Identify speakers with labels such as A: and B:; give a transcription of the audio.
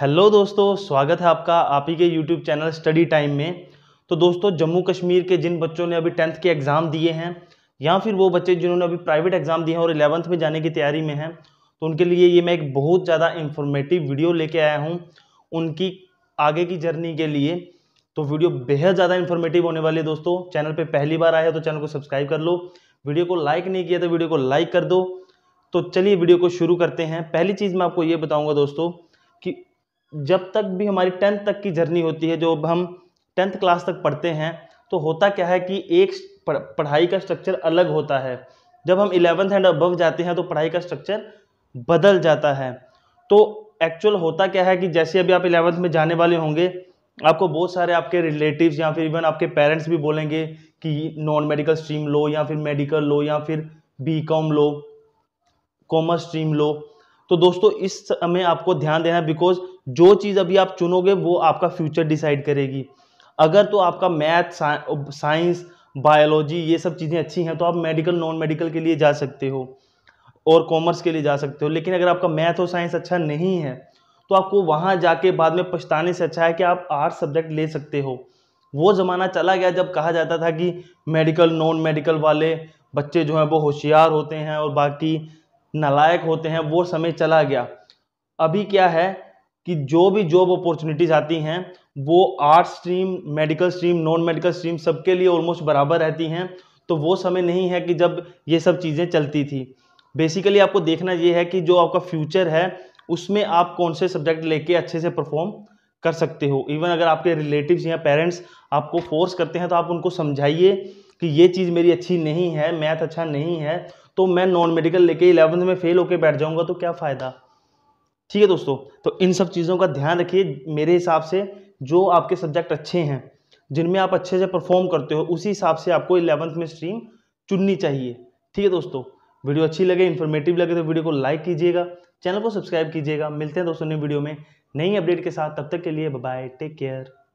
A: hello दोस्तों स्वागत है आपका आप ही के यूट्यूब चैनल स्टडी टाइम में तो दोस्तों जम्मू कश्मीर के जिन बच्चों ने अभी टेंथ के एग्ज़ाम दिए हैं या फिर वो बच्चे जिन्होंने अभी प्राइवेट एग्ज़ाम दिए हैं और इलेवंथ में जाने की तैयारी में हैं तो उनके लिए ये मैं एक बहुत ज़्यादा इन्फॉर्मेटिव वीडियो लेके आया हूँ उनकी आगे की जर्नी के लिए तो वीडियो बेहद ज़्यादा इन्फॉर्मेटिव होने वाली है दोस्तों चैनल पर पहली बार आया तो चैनल को सब्सक्राइब कर लो वीडियो को लाइक नहीं किया तो वीडियो को लाइक कर दो तो चलिए वीडियो को शुरू करते हैं पहली चीज़ मैं आपको ये बताऊँगा दोस्तों जब तक भी हमारी टेंथ तक की जर्नी होती है जो हम टेंथ क्लास तक पढ़ते हैं तो होता क्या है कि एक पढ़ाई का स्ट्रक्चर अलग होता है जब हम इलेवंथ एंड अबव जाते हैं तो पढ़ाई का स्ट्रक्चर बदल जाता है तो एक्चुअल होता क्या है कि जैसे अभी आप इलेवंथ में जाने वाले होंगे आपको बहुत सारे आपके रिलेटिव्स या फिर इवन आपके पेरेंट्स भी बोलेंगे कि नॉन मेडिकल स्ट्रीम लो या फिर मेडिकल लो या फिर बी कॉम लो कॉमर्स स्ट्रीम लो तो दोस्तों इस समय आपको ध्यान देना बिकॉज जो चीज़ अभी आप चुनोगे वो आपका फ्यूचर डिसाइड करेगी अगर तो आपका मैथ साइंस बायोलॉजी ये सब चीज़ें अच्छी हैं तो आप मेडिकल नॉन मेडिकल के लिए जा सकते हो और कॉमर्स के लिए जा सकते हो लेकिन अगर आपका मैथ और साइंस अच्छा नहीं है तो आपको वहाँ जाके बाद में पछताने से अच्छा है कि आप आर्ट्स सब्जेक्ट ले सकते हो वो ज़माना चला गया जब कहा जाता था कि मेडिकल नॉन मेडिकल वाले बच्चे जो हैं वो होशियार होते हैं और बाकी नालायक होते हैं वो समय चला गया अभी क्या है कि जो भी जॉब अपॉर्चुनिटीज आती हैं वो art stream medical stream non medical stream सबके लिए ऑलमोस्ट बराबर रहती हैं तो वो समय नहीं है कि जब ये सब चीज़ें चलती थी बेसिकली आपको देखना ये है कि जो आपका फ्यूचर है उसमें आप कौन से सब्जेक्ट लेके अच्छे से परफॉर्म कर सकते हो इवन अगर आपके रिलेटिव्स या पेरेंट्स आपको फोर्स करते हैं तो आप उनको समझाइए कि ये चीज़ मेरी अच्छी नहीं है मैथ अच्छा नहीं है तो मैं नॉन मेडिकल लेके इलेवंथ में फेल होकर बैठ जाऊँगा तो क्या फ़ायदा ठीक है दोस्तों तो इन सब चीज़ों का ध्यान रखिए मेरे हिसाब से जो आपके सब्जेक्ट अच्छे हैं जिनमें आप अच्छे से परफॉर्म करते हो उसी हिसाब से आपको इलेवंथ में स्ट्रीम चुननी चाहिए ठीक है दोस्तों वीडियो अच्छी लगे इन्फॉर्मेटिव लगे तो वीडियो को लाइक कीजिएगा चैनल को सब्सक्राइब कीजिएगा मिलते हैं दोस्तों नई वीडियो में नई अपडेट के साथ तब तक के लिए बाय टेक केयर